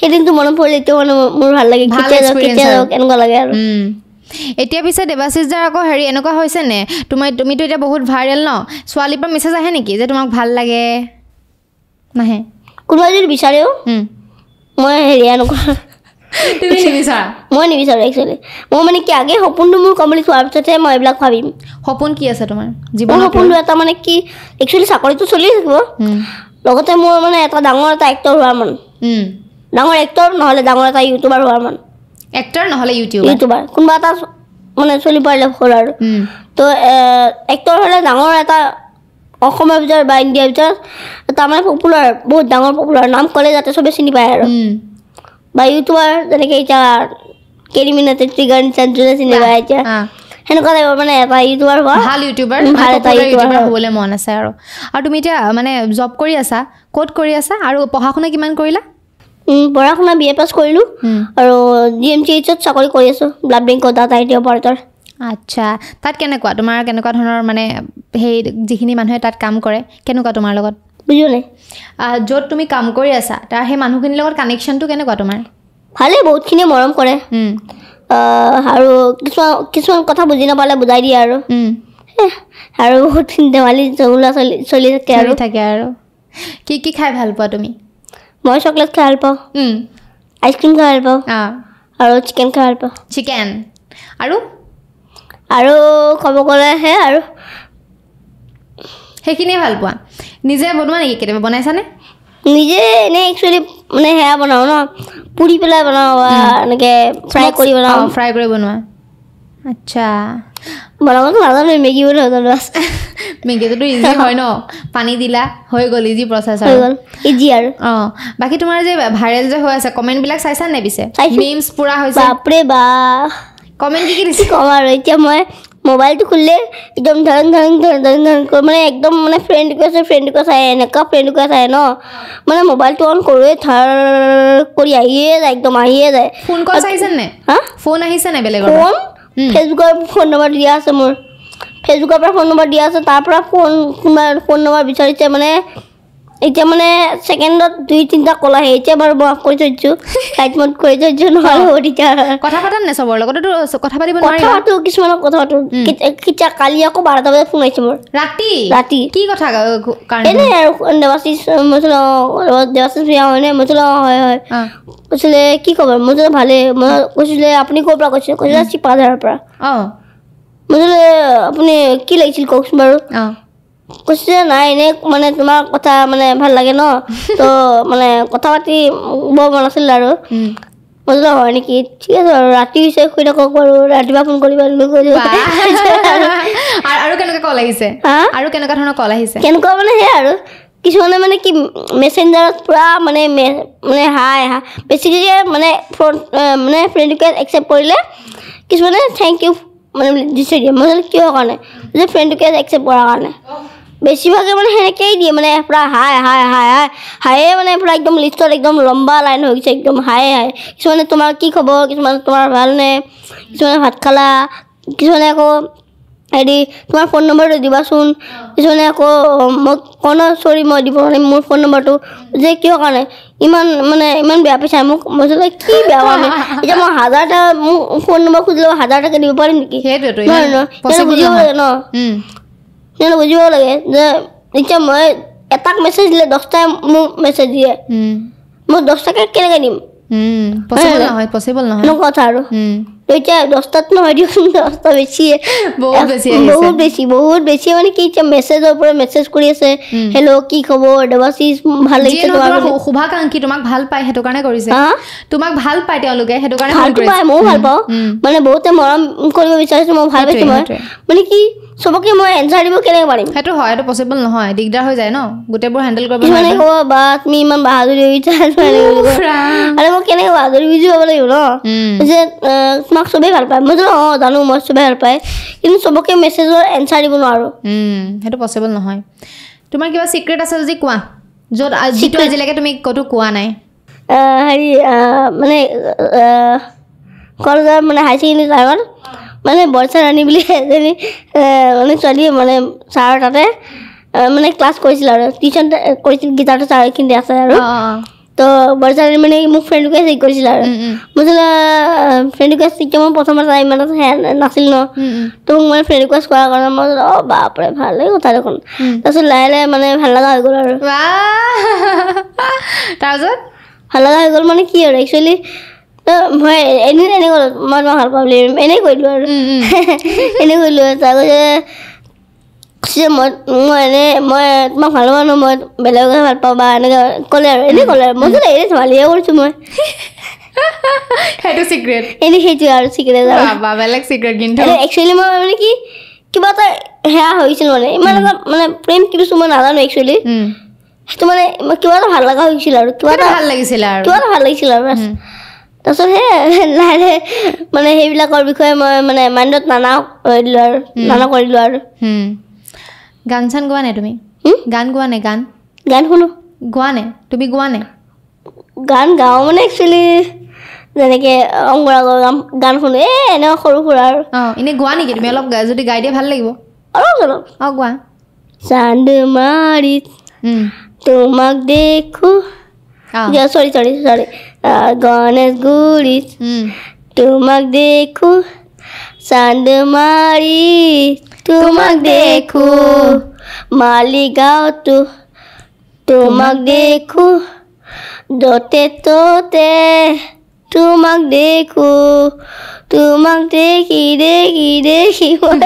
সেইদিনটো মনত পৰিলে এতিয়াও মানে মোৰ ভাল লাগে এনেকুৱা লাগে আৰু এতিয়া পিছে দেৱাশিষ দাৰ আকৌ হেৰি এনেকুৱা হৈছে নে তোমাৰ তুমিতো এতিয়া বহুত ভাইৰেল ন ছোৱালীৰ পৰা মেছেজ আহে নেকি যে তোমাক ভাল লাগে নাহে কোনোবাই যদি বিচাৰেও মই হেৰি এনেকুৱা তুমি নিবিচাৰা মই নিবিচাৰোঁ একচুৱেলি মই মানে কি আগেয়ে সপোনটো মোৰ কমপ্লিট হোৱাৰ পিছতহে মই এইবিলাক ভাবিম সপোন কি আছে তোমাৰ জীৱন সপোনটো এটা মানে কি একচুৱেলি চাকৰিটো চলি থাকিব লগতে মোৰ মানে এটা ডাঙৰ এটা এক্টৰ হোৱাৰ মান ডাঙৰ এক্টৰ নহ'লে ডাঙৰ এটা ইউটিউবাৰ হোৱাৰ মান এক্টৰ নহ'লে ইউটিউব ইউটিউবাৰ কোনোবা এটা মানে চলিব পাৰিলে হ'ল আৰু তো এক্টৰ হ'লে ডাঙৰ এটা অসমৰ ভিতৰত বা ইণ্ডিয়াৰ ভিতৰত তাৰমানে পপুলাৰ বহুত ডাঙৰ পপুলাৰ নাম ক'লে যাতে চবে চিনি পায় আৰু বা ইউটিউবাৰ যেনেকে এতিয়া কেইদিনতে ট্ৰিগাৰ চেণ্টাৰ চিনেমা এতিয়া মানে যিখিনি মানুহে তাত কাম কৰে কেনেকুৱা তোমাৰ লগত বুজিলে য'ত তুমি কাম কৰি আছা তাৰ সেই মানুহখিনিৰ লগত কানেকশ্যনটো কেনেকুৱা তোমাৰ ভালেই বহুতখিনি মৰম কৰে আৰু কিছুমান কিছুমান কথা বুজি নাপালে বুজাই দিয়ে আৰু আৰু বহুত ধেমালি জগলা চলি চলি থাকে আৰু থাকে আৰু কি কি খাই ভাল পোৱা তুমি মই চকলেট খাই ভাল পাওঁ আইচক্ৰীম খাই ভাল পাওঁ আৰু চিকেন খাই ভাল পাওঁ চিকেন আৰু আৰু ক'ব গ'লে গ'লেহে আৰু সেইখিনিয়ে ভাল পোৱা নিজে বনোৱা নেকি কেতিয়াবা বনাইছানে নিজে এনেই একচুৱেলি মানে সেয়া বনাওঁ ন পুৰি পেলাই বনাওঁ বা এনেকৈ ফ্ৰাই কৰি বনাওঁ ফ্ৰাই কৰি বনোৱা আচ্ছা বনাবতো নাজানো মেগী বুলি হৈ <laughs> মেগীটোতো ইজি হয় ন পানী দিলা হৈ গ'ল ইজি প্ৰচেছ হৈ গ'ল ইজি আৰু অঁ বাকী তোমাৰ যে ভাইৰেল যে হৈ আছে কমেণ্টবিলাক চাইছা নে নেবিছে মিমছ পূৰা হৈছে বাপৰে বা কমেণ্ট কি কি দিছে ক'ম আৰু এতিয়া মই মোবাইলটো খুলিলে একদম ধৰণ ধৰণ ধৰণ ধৰণ ধৰণ কৰি মানে একদম মানে ফ্ৰেণ্ড ৰিকুৱেষ্ট ফ্ৰেণ্ড ৰিকুৱেষ্ট আহে এনেকুৱা ফ্ৰেণ্ড ৰিকুৱেষ্ট আহে ন মানে মোবাইলটো অন কৰোৱে ধৰ কৰি আহিয়ে যায় একদম আহিয়ে যায় ফোন কল আহিছে নে হা ফোন আহিছে নে বেলেগ ফোন ফেচবুকৰ ফোন নম্বৰ দিয়া আছে মোৰ ফেচবুকৰ পৰা ফোন নম্বৰ দিয়া আছে তাৰপৰা ফোন কোনোবা ফোন নম্বৰ বিচাৰিছে মানে এতিয়া মানে ছেকেণ্ডত দুই তিনিটা কল আহে এতিয়া বাৰু মই কৈ থৈছো ফ্লাইট মোড কৰি থৈছো নহ'লে তেতিয়া কথা পাতা নাই চবৰ লগতো কথা পাতিব কথাটো কিছুমানৰ কথাটো কেতিয়া কালি আকৌ বাৰটা বজাত ফোন আহিছে মোৰ ৰাতি ৰাতি কি কথা এনেই আৰু দেৱাশিষ মই বোলো দেৱাশিষ ভূঞা হয়নে মই হয় হয় কৈছিলে কি খবৰ মই বোলো ভালেই মই কৈছিলে আপুনি ক'ৰ পৰা কৈছিলে কৈছিলে চিপাধাৰৰ পৰা অঁ মই আপুনি কি লাগিছিল কওকচোন বাৰু কৈছে নাই এনে মানে তোমাৰ কথা মানে ভাল লাগে ন <laughs> তো মানে কথা পাতি বৰ মন আছিল আৰু বুজিলো হয় নেকি ঠিক আছে বাৰু ৰাতি হৈছে শুই থাকক বাৰু ৰাতিপুৱা ফোন কৰিব <laughs> আৰু কেনেকুৱা কল আহিছে আৰু কেনেকুৱা ধৰণৰ কল আহিছে কেনেকুৱা মানে সেয়া আৰু কিছুমানে মানে কি মেছেঞ্জাৰত পূৰা মানে মানে হাই হা বেছিকৈ মানে মানে ফ্ৰেণ্ড ৰিকুৱেষ্ট একচেপ্ট কৰিলে কিছুমানে থেংক ইউ মানে দিছে দিয়ে মই কিয় কাৰণে যে ফ্ৰেণ্ড ৰিকুৱেষ্ট একচেপ্ট কৰাৰ কাৰণে বেছিভাগে মানে সেনেকেই দিয়ে মানে পুৰা হাই হাই হাই হাই হায়ে মানে পুৰা একদম লিষ্টত একদম লম্বা লাইন হৈ গৈছে একদম হাই হাই কিছুমানে তোমাৰ কি খবৰ কিছুমানে তোমাৰ ভালনে কিছুমানে ভাত খালা কিছুমানে আকৌ হেৰি তোমাৰ ফোন নম্বৰটো দিবাচোন কিছুমানে আকৌ মই কোনো চৰি মই দিব পাৰিম মোৰ ফোন নম্বৰটো যে কিয় কাৰণে ইমান মানে ইমান বেয়া পাইছা মোক মজুত কি বেয়া পাওঁ এতিয়া মই হাজাৰটা মোক ফোন নম্বৰ খুজিলেও হাজাৰটাকৈ দিব পাৰিম নেকি সেইটোৱেতো বুজিব ন నేను ఉద్యోగులకి నిత్యం ఎత్తాక మెసేజ్ లేదు దొస్తా మెసేజ్ ఇయ్యే మొ దొస్తాక కెనగనిం పొసిబుల్ నహాయ్ పొసిబుల్ నహాయ్ నో కోతారు do těla dostat, no ať jsem to dostavit si je. Bohut běsí, bohut běsí, ale když jsem mesec, to bude mesec, kvůli se, hello, ký chovo, dva si bhal lejte. Jeno, tohle chubá kanky, tomak bhal pají, hedu kane kori se. Tomak bhal pají tě aloge, hedu kane bhal kori se. Bhal tu pají, mou bhal pao. Mane bohut je moram, kori bych vysáš, mou bhal bych tomak. Mane ký, सबक के मैं answer दिबो केने बारे हेतो होय तो possible न होय दिगदार हो जाय न गुटे बो हैंडल करबो माने हो बात मी मन बहादुर होई चाल माने अरे वो केने बहादुर बिजु बोले न जे म মাক চবেই ভাল পায় মই জানো অঁ জানো মই চবেই ভাল পায় কিন্তু চবকে মেছেজৰ এনচাৰ দিব নোৱাৰোঁ সেইটো পচিবল নহয় তোমাৰ কিবা চিক্ৰেট আছে যদি কোৱা য'ত যিটো আজিলৈকে তুমি ক'তো কোৱা নাই হেৰি মানে কলেজৰ মানে হাই ছেকেণ্ডেৰী ছাৰত মানে বৰচা ৰাণী বুলি এজনী মানে ছোৱালীয়ে মানে ছাৰৰ তাতে মানে ক্লাছ কৰিছিল আৰু টিউচন কৰিছিল গীতাটো ছাৰ এইখিনি আছে আৰু তো বৰ্ষা মানে মোক ফ্ৰেণ্ড ৰিকুৱেষ্ট কৰিছিলে আৰু মই যেন ফ্ৰেণ্ড ৰিকুৱেষ্ট মই প্ৰথমতে ইমান এটা হেয়া নাছিল ন তো মানে ফ্ৰেণ্ড ৰিকুৱেষ্ট কৰাৰ কাৰণে মই অ' বাপৰে ভালেই কথা দেখোন তাৰপিছত লাহে লাহে মানে ভাল লগা হৈ গ'ল আৰু তাৰপিছত ভাল লগা হৈ গ'ল মানে কি আৰু একচুৱেলি মই এদিন এনেকৈ মই ভাল পাওঁ বুলি এনেই কৰিলোঁ আৰু <laughs> এনেই কৰিলোঁ তাৰপিছত খুচিয়ে মই মই এনেই মই তোমাক ভাল পাওঁ ন মই বেলেগকে ভাল পাওঁ বা এনেকৈ ক'লে আৰু এনেই ক'লে মই কিন্তু এনেই ছোৱালীয়ে কৰিছোঁ মই সেইটো চিক্ৰেট এনেই সেইটোৱে আৰু চিক্ৰেট বা বেলেগ চিক্ৰেট কিন্তু একচুৱেলি মই মানে কি কিবা এটা সেয়া হৈছিল মানে ইমান এটা মানে প্ৰেম কি বস্তু মই নাজানো একচুৱেলি সেইটো মানে কিবা এটা ভাল লগা হৈছিল আৰু কিবা এটা ভাল লাগিছিল আৰু কিবা এটা ভাল লাগিছিল আৰু তাৰপিছত সেয়া লাহে লাহে মানে সেইবিলাকৰ বিষয়ে মই মানে মাইণ্ডত নানা কৰি দিলোঁ আৰু নানা কৰিলোঁ আৰু গান চান গোৱা নাই তুমি গান গোৱা নাই গান গান শুনো গোৱা নাই তুমি গোৱা নাই গান গাওঁ মানে একচুৱেলি যেনেকে অংগৰাগ গান শুনো এই এনে সৰু সুৰা আৰু অঁ এনেই গোৱা নেকি তুমি অলপ যদি গাই দিয়া ভাল লাগিব অলপ অলপ অঁ গোৱা চান্দ মাৰি তোমাক দেখো চৰি চৰি চৰি গণেশ গুৰিত তোমাক দেখো চান্দ মাৰি तुमक देखू मालिगाँव तु तुमक देखू दोते तोते तुमक देखू তোমাক দেখি দেখি দেখি ভাল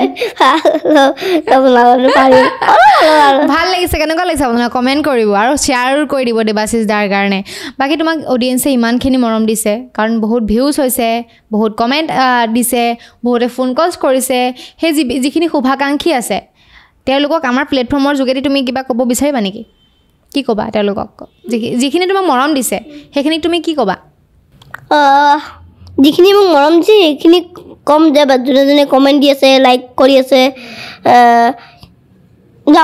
লাগিছে কেনেকুৱা লাগিছে আপোনালোকে কমেণ্ট কৰিব আৰু শ্বেয়াৰ কৰি দিব দেৱাশিষ দাৰ কাৰণে বাকী তোমাক অডিয়েঞ্চে ইমানখিনি মৰম দিছে কাৰণ বহুত ভিউজ হৈছে বহুত কমেণ্ট দিছে বহুতে ফোন কলছ কৰিছে সেই যি যিখিনি শুভাকাংক্ষী আছে তেওঁলোকক আমাৰ প্লেটফৰ্মৰ যোগেদি তুমি কিবা ক'ব বিচাৰিবা নেকি কি ক'বা তেওঁলোকক যিখিনি তোমাক মৰম দিছে সেইখিনিক তুমি কি ক'বা যিখিনি মোক মৰম দিছে সেইখিনি কম যে যোনে যোনে কমেণ্ট দি আছে লাইক কৰি আছে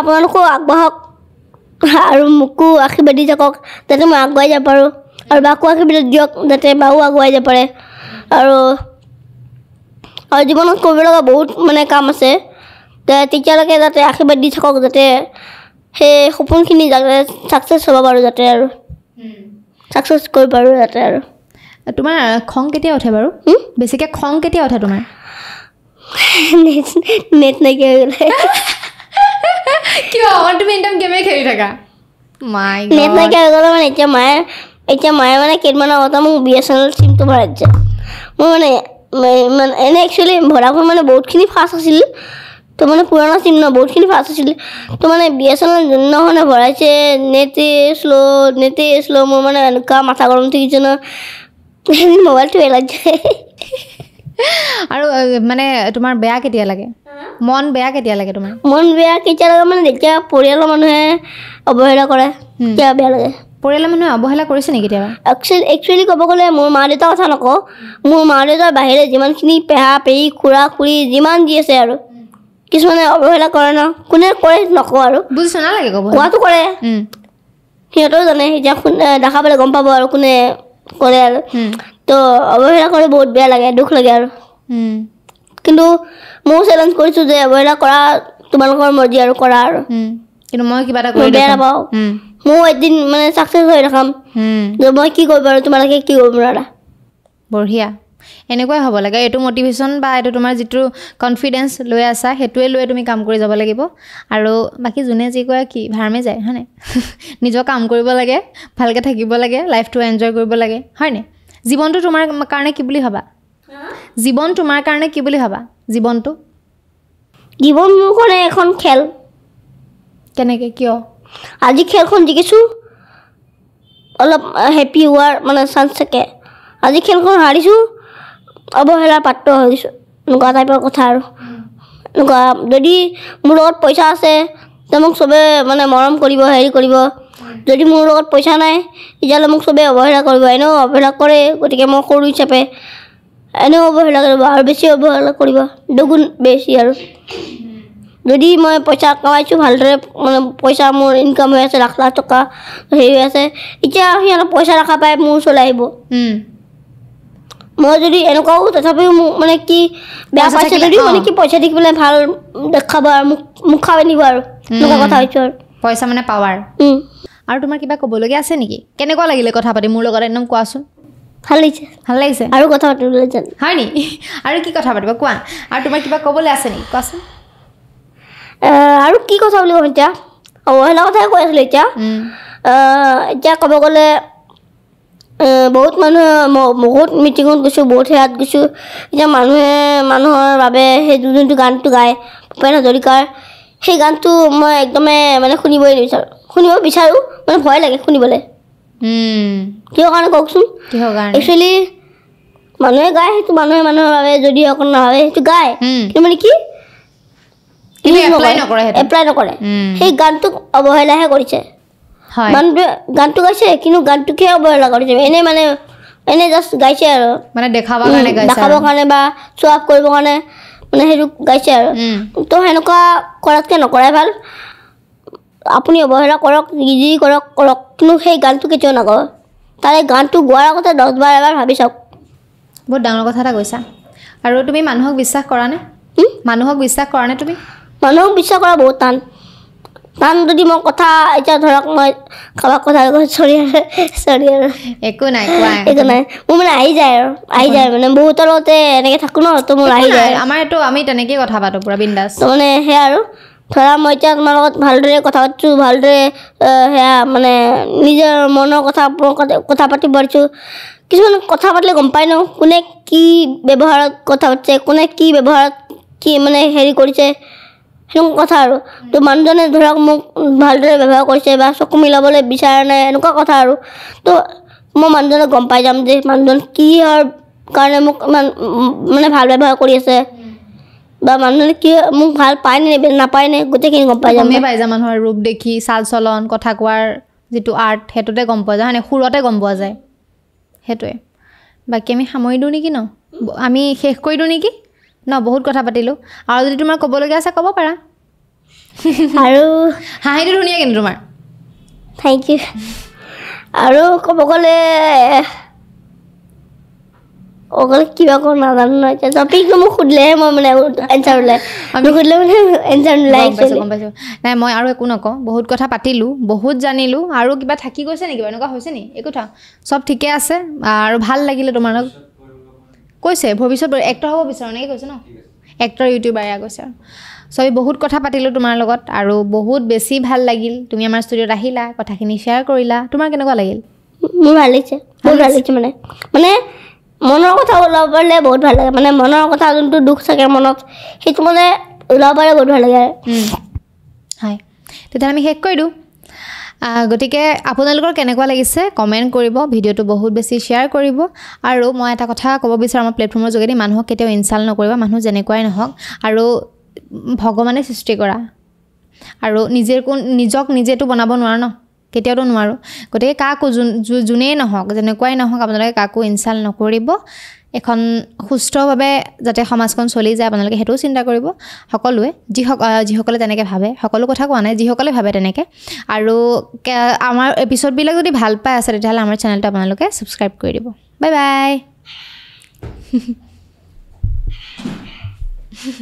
আপোনালোকেও আগবাঢ়ক আৰু মোকো আশীৰ্বাদ দি থাকক যাতে মই আগুৱাই যাব পাৰোঁ আৰু বাকো আশীৰ্বাদ দিয়ক যাতে বাও আগুৱাই যাব পাৰে আৰু আৰু জীৱনত কৰিব লগা বহুত মানে কাম আছে তেতিয়ালৈকে যাতে আশীৰ্বাদ দি থাকক যাতে সেই সপোনখিনি যাতে ছাকচেছ হ'ব পাৰোঁ যাতে আৰু ছাকচেছ কৰিব পাৰোঁ যাতে আৰু তোমাৰ খং কেতিয়া উঠে বাৰু বেছিকে খং কেতিয়া উঠে তোমাৰ নেট নাইকিয়া হৈ গ'লে কিয় অকণ তুমি একদম গেমে খেলি থাকা মায়ে নেট নাইকিয়া হৈ গ'লে মানে এতিয়া মায়ে এতিয়া মায়ে মানে কেইদিনমান আগতে মোক বি এছ এন এল চিমটো ভৰাই দিছে মোৰ মানে মানে এনেই একচুৱেলি ভৰাখন মানে বহুতখিনি ফাষ্ট আছিল তো মানে পুৰণা চিম ন বহুতখিনি ফাষ্ট আছিলে তো মানে বি এছ এন এল যোনদিনাখনে ভৰাইছে নেটেই শ্ল' নেটেই শ্ল' মোৰ মানে এনেকুৱা মাথা গৰম থাকিছে ন <laughs> মোবাইলটো এলাগে আৰু মানে তোমাৰ বেয়া কেতিয়া লাগে মন বেয়া কেতিয়া লাগে তোমাৰ মন বেয়া কেতিয়া লাগে মানে যেতিয়া পৰিয়ালৰ মানুহে অৱহেলা কৰে তেতিয়া বেয়া লাগে পৰিয়ালৰ মানুহে অৱহেলা কৰিছে নেকি কেতিয়াবা একচুৱেলি একচুৱেলি ক'ব গ'লে মোৰ মা দেউতাৰ কথা নকওঁ মোৰ মা দেউতাৰ বাহিৰে যিমানখিনি পেহা পেহী খুৰা খুৰী যিমান দি আছে আৰু কিছুমানে অৱহেলা কৰে ন কোনে কৰে নকওঁ আৰু বুজিছে নালাগে ক'ব কোৱাটো কৰে সিহঁতেও জানে এতিয়া দেখা পালে গম পাব আৰু কোনে কৰে আৰু তো অৱহেলা কৰি বহুত বেয়া লাগে দুখ লাগে আৰু কিন্তু ময়ো চেলেঞ্জ কৰিছো যে অৱহেলা কৰা তোমালোকৰ মৰ্জি আৰু কৰা আৰু কিন্তু মই কিবা এটা কৰি বেয়া নাপাওঁ ময়ো এদিন মানে চাকচেছ হৈ থাকাম যে মই কি কৰিব আৰু তোমালোকে কি কৰিব দাদা বঢ়িয়া এনেকুৱাই হ'ব লাগে এইটো মটিভেশ্যন বা এইটো তোমাৰ যিটো কনফিডেঞ্চ লৈ আছা সেইটোৱে লৈ তুমি কাম কৰি যাব লাগিব আৰু বাকী যোনে যি কয় কি ভাৰমে যায় হয়নে <laughs> নিজৰ কাম কৰিব লাগে ভালকৈ থাকিব লাগে লাইফটো এনজয় কৰিব লাগে হয়নে জীৱনটো তোমাৰ কাৰণে কি বুলি ভাবা জীৱন তোমাৰ কাৰণে কি বুলি ভাবা জীৱনটো জীৱন মোৰ কাৰণে এখন খেল কেনেকৈ কিয় আজি খেলখন জিকিছোঁ অলপ হেপী হোৱাৰ মানে চান্স থাকে আজি খেলখন হাৰিছোঁ অৱহেলাৰ পাত্ৰ গৈছোঁ এনেকুৱা টাইপৰ কথা আৰু এনেকুৱা যদি মোৰ লগত পইচা আছে তে মোক চবে মানে মৰম কৰিব হেৰি কৰিব যদি মোৰ লগত পইচা নাই তেতিয়াহ'লে মোক চবেই অৱহেলা কৰিব এনেও অৱহেলা কৰে গতিকে মই সৰু হিচাপে এনেও অৱহেলা কৰিব আৰু বেছি অৱহেলা কৰিব দুগুণ বেছি আৰু যদি মই পইচা কমাইছোঁ ভালদৰে মানে পইচা মোৰ ইনকাম হৈ আছে লাখ লাখ টকা হেৰি হৈ আছে এতিয়া সিহঁতক পইচা ৰখা পাই মোৰ ওচৰলৈ আহিব মই যদি এনেকুৱাও তথাপিও মোক মানে কি বেয়া পাইছে যদিও মানে কি পইচা দি পেলাই ভাল দেখাব আৰু মোক মুখা পিন্ধিব আৰু এনেকুৱা কথা হৈছোঁ আৰু পইচা মানে পাৱাৰ আৰু তোমাৰ কিবা ক'বলগীয়া আছে নেকি কেনেকুৱা লাগিলে কথা পাতি মোৰ লগত একদম কোৱাচোন ভাল লাগিছে ভাল লাগিছে আৰু কথা পাতিবলৈ জানো হয় নি আৰু কি কথা পাতিব কোৱা আৰু তোমাৰ কিবা ক'বলৈ আছে নেকি কোৱাচোন আৰু কি কথা বুলি ক'ম এতিয়া অৱহেলা কথাই কৈ আছিলোঁ এতিয়া এতিয়া ক'ব গ'লে বহুত মানুহে বহুত মিটিঙত গৈছোঁ বহুত হেৰিয়াত গৈছোঁ এতিয়া মানুহে মানুহৰ বাবে সেই যোনটো গানটো গায় ভূপেন হাজৰিকাৰ সেই গানটো মই একদমে মানে শুনিবই নিবিচাৰোঁ শুনিব বিচাৰোঁ মানে ভয় লাগে শুনিবলৈ কিহৰ কাৰণে কওকচোন একচুৱেলি মানুহে গায় সেইটো মানুহে মানুহৰ বাবে যদি অকণ নাভাবে সেইটো গায় কিন্তু মানে কি এপ্লাই নকৰে সেই গানটোক অৱহেলাহে কৰিছে গানটো গাইছে কিন্তু গানটো কিহে বৰ লাগে এনেই মানে এনে জাষ্ট গাইছে আৰু মানে দেখাবৰ কাৰণে গাইছে দেখাবৰ কাৰণে বা চোৱাপ কৰিবৰ কাৰণে মানে সেইটো গাইছে আৰু তো সেনেকুৱা কৰাতকৈ নকৰাই ভাল আপুনি অৱহেলা কৰক যি কৰক কৰক কিন্তু সেই গানটো কেতিয়াও নাগ তাৰে গানটো গোৱাৰ আগতে দহ বাৰ এবাৰ ভাবি চাওক বহুত ডাঙৰ কথা এটা কৈছা আৰু তুমি মানুহক বিশ্বাস কৰানে মানুহক বিশ্বাস কৰানে তুমি মানুহক বিশ্বাস কৰা বহুত টান পাম যদি মই কথা এতিয়া ধৰক মই কাৰোবাক কথা চৰি চৰি একো নাই একো নাই মোৰ মানে আহি যায় আৰু আহি যায় মানে বহুতৰ লগতে এনেকৈ থাকোঁ ন ত' মোৰ আহি যায় আমাৰ এইটো আমি তেনেকেই কথা পাতোঁ পুৰা বিন্দাছ ত' মানে সেয়া আৰু ধৰা মই এতিয়া তোমাৰ লগত ভালদৰে কথা পাতিছোঁ ভালদৰে সেয়া মানে নিজৰ মনৰ কথা কথা পাতিব পাৰিছোঁ কিছুমান কথা পাতিলে গম পাই ন কোনে কি ব্যৱহাৰত কথা পাতিছে কোনে কি ব্যৱহাৰত কি মানে হেৰি কৰিছে সেইখন কথা আৰু তো মানুহজনে ধৰক মোক ভালদৰে ব্যৱহাৰ কৰিছে বা চকু মিলাবলৈ বিচৰা নাই এনেকুৱা কথা আৰু তো মই মানুহজনে গম পাই যাম যে মানুহজন কিহৰ কাৰণে মোক ইমান মানে ভাল ব্যৱহাৰ কৰি আছে বা মানুহজনে কি মোক ভাল পায় নে নাপায় নে গোটেইখিনি গম পাই যাম পাই যাম মানুহৰ ৰূপ দেখি চাল চলন কথা কোৱাৰ যিটো আৰ্ট সেইটোতে গম পোৱা যায় হয়নে সুৰতে গম পোৱা যায় সেইটোৱে বাকী আমি সামৰি দিওঁ নেকি ন আমি শেষ কৰি দিওঁ নেকি ন বহুত কথা পাতিলোঁ আৰু যদি তোমাৰ ক'বলগীয়া আছে ক'ব পাৰা আৰু হাঁহিটো ধুনীয়া কিন্তু তোমাৰ থেংক ইউ আৰু ক'ব গ'লে ক'ব কিবা ক'ম নাজানো ন এতিয়া টপিকটো মোক সুধিলেহে মই মানে এনচাৰ ওলায় আমি সুধিলে মানে এনচাৰ নোলায় গম পাইছোঁ নাই মই আৰু একো নকওঁ বহুত কথা পাতিলোঁ বহুত জানিলোঁ আৰু কিবা থাকি গৈছে নেকি এনেকুৱা হৈছে নেকি একো থ চব ঠিকে আছে আৰু ভাল লাগিলে তোমাৰ লগত কৈছে ভৱিষ্যত এক্টৰ হ'ব বিচাৰোঁ নেকি কৈছে ন এক্টৰ ইউটিউবাৰে কৈছে আৰু চ' আমি বহুত কথা পাতিলোঁ তোমাৰ লগত আৰু বহুত বেছি ভাল লাগিল তুমি আমাৰ ষ্টুডিঅ'ত আহিলা কথাখিনি শ্বেয়াৰ কৰিলা তোমাৰ কেনেকুৱা লাগিল মোৰ ভাল লাগিছে বহুত ভাল লাগিছে মানে মানে মনৰ কথা ওলাব পাৰিলে বহুত ভাল লাগে মানে মনৰ কথা যোনটো দুখ থাকে মনত সেইটো মানে ওলাব পাৰিলে বহুত ভাল লাগে হয় তেতিয়া আমি শেষ কৰি দিওঁ গতিকে আপোনালোকৰ কেনেকুৱা লাগিছে কমেণ্ট কৰিব ভিডিঅ'টো বহুত বেছি শ্বেয়াৰ কৰিব আৰু মই এটা কথা ক'ব বিচাৰোঁ আমাৰ প্লেটফৰ্মৰ যোগেদি মানুহক কেতিয়াও ইনচাল নকৰিব মানুহ যেনেকুৱাই নহওক আৰু ভগৱানে সৃষ্টি কৰা আৰু নিজে কোন নিজক নিজেতো বনাব নোৱাৰ ন কেতিয়াওতো নোৱাৰোঁ গতিকে কাকো যোন যোনেই নহওক যেনেকুৱাই নহওক আপোনালোকে কাকো ইনচাল নকৰিব এখন সুস্থভাৱে যাতে সমাজখন চলি যায় আপোনালোকে সেইটোও চিন্তা কৰিব সকলোৱে যিসক যিসকলে তেনেকৈ ভাবে সকলো কথা কোৱা নাই যিসকলে ভাবে তেনেকৈ আৰু আমাৰ এপিছ'ডবিলাক যদি ভাল পাই আছে তেতিয়াহ'লে আমাৰ চেনেলটো আপোনালোকে ছাবস্ক্ৰাইব কৰি দিব বাই বাই <laughs>